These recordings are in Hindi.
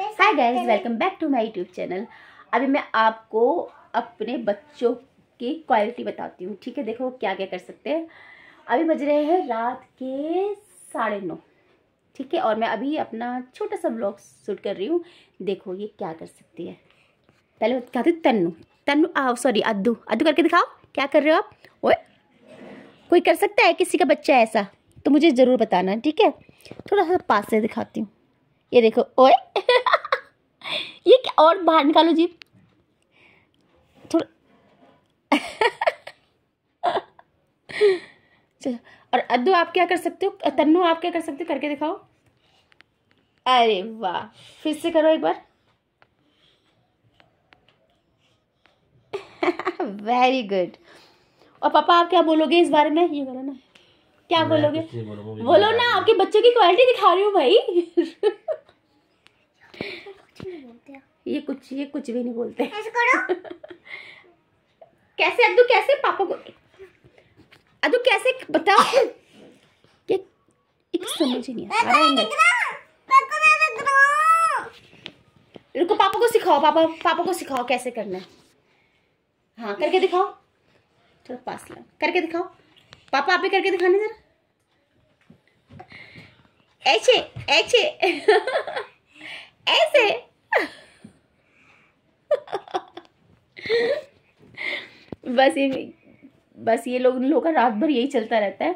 hi guys welcome back to my YouTube channel अभी मैं आपको अपने बच्चों की क्वालिटी बताती हूँ ठीक है देखो क्या क्या कर सकते हैं अभी बज रहे हैं रात के साढ़े नौ ठीक है और मैं अभी अपना छोटा सा ब्लॉग शूट कर रही हूँ देखो ये क्या कर सकती है पहले क्या तन्नू तन्नू आओ सॉरी अद्दू अद्दू करके दिखाओ क्या कर रहे हो आप ओ कोई कर सकता है किसी का बच्चा ऐसा तो मुझे ज़रूर बताना ठीक है थोड़ा सा पास से दिखाती हूँ ये देखो ओए ये क्या और बाहर निकालो जी थोड़ा और अद्दू आप क्या कर सकते हो तन्नू आप क्या कर सकते हो करके दिखाओ अरे वाह फिर से करो एक बार वेरी गुड और पापा आप क्या बोलोगे इस बारे में ये बोलो ना क्या बोलोगे बोलो ना आपके बच्चों की क्वालिटी दिखा रही हूँ भाई बोलते हैं ये कुछ ये कुछ भी नहीं बोलते ऐसे करो कैसे अद्दू कैसे पापा को अद्दू कैसे बताओ ये एक समझ नहीं आ रहा है रुको पापा को सिखाओ पापा पापा को सिखाओ कैसे करना है हाँ करके दिखाओ थोड़ा पास लो करके दिखाओ पापा आप भी करके दिखाने जरा ऐसे ऐसे बस ये बस ये लोग लोगों का रात भर यही चलता रहता है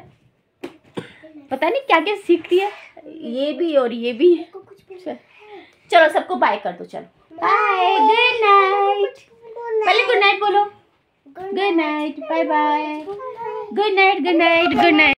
पता नहीं क्या क्या सीखती है ये भी और ये भी चलो सबको बाय कर दो चलो बाय गुड नाइट पहले गुड नाइट बोलो good night bye bye good night good night good night